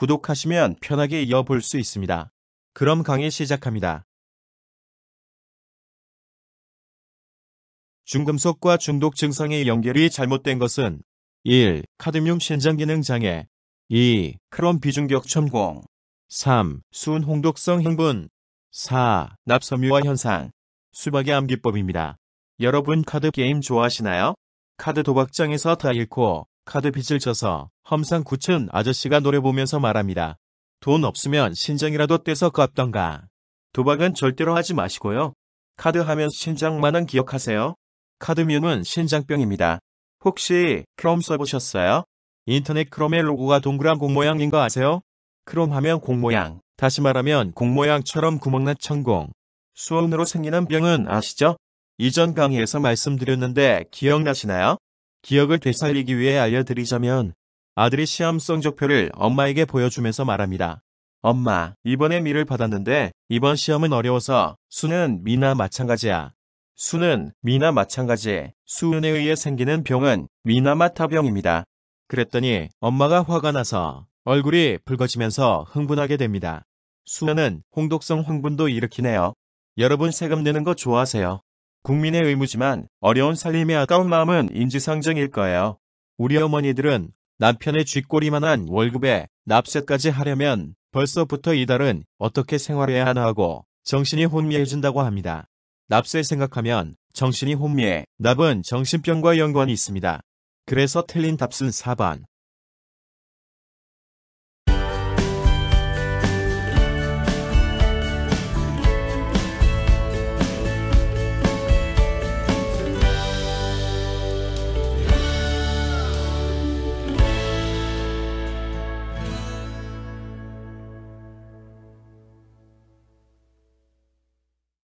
구독하시면 편하게 이어볼 수 있습니다. 그럼 강의 시작합니다. 중금속과 중독 증상의 연결이 잘못된 것은 1. 카드뮴 신장기능 장애 2. 크롬 비중격 첨공 3. 수은 홍독성 흥분 4. 납섬유화 현상 수박의 암기법입니다. 여러분 카드 게임 좋아하시나요? 카드 도박장에서 다 잃고 카드 빚을 져서 험상궂은 아저씨가 노래 보면서 말합니다. 돈 없으면 신장이라도 떼서 갚던가. 도박은 절대로 하지 마시고요. 카드 하면 신장만은 기억하세요. 카드뮴은 신장병입니다. 혹시 크롬 써보셨어요? 인터넷 크롬의 로고가 동그란 공 모양인 거 아세요? 크롬 하면 공 모양, 다시 말하면 공 모양처럼 구멍난 천공. 수원으로 생기는 병은 아시죠? 이전 강의에서 말씀드렸는데 기억나시나요? 기억을 되살리기 위해 알려드리자면 아들이 시험 성적표를 엄마에게 보여주면서 말합니다. 엄마, 이번에 미를 받았는데 이번 시험은 어려워서 수는 미나 마찬가지야. 수는 미나 마찬가지. 수은에 의해 생기는 병은 미나마타병입니다. 그랬더니 엄마가 화가 나서 얼굴이 붉어지면서 흥분하게 됩니다. 수은은 홍독성 흥분도 일으키네요. 여러분 세금 내는 거 좋아하세요? 국민의 의무지만 어려운 살림에 아까운 마음은 인지상정일 거예요. 우리 어머니들은 남편의 쥐꼬리만한 월급에 납세까지 하려면 벌써부터 이달은 어떻게 생활해야 하나 하고 정신이 혼미해진다고 합니다. 납세 생각하면 정신이 혼미해 납은 정신병과 연관이 있습니다. 그래서 틀린 답은 4번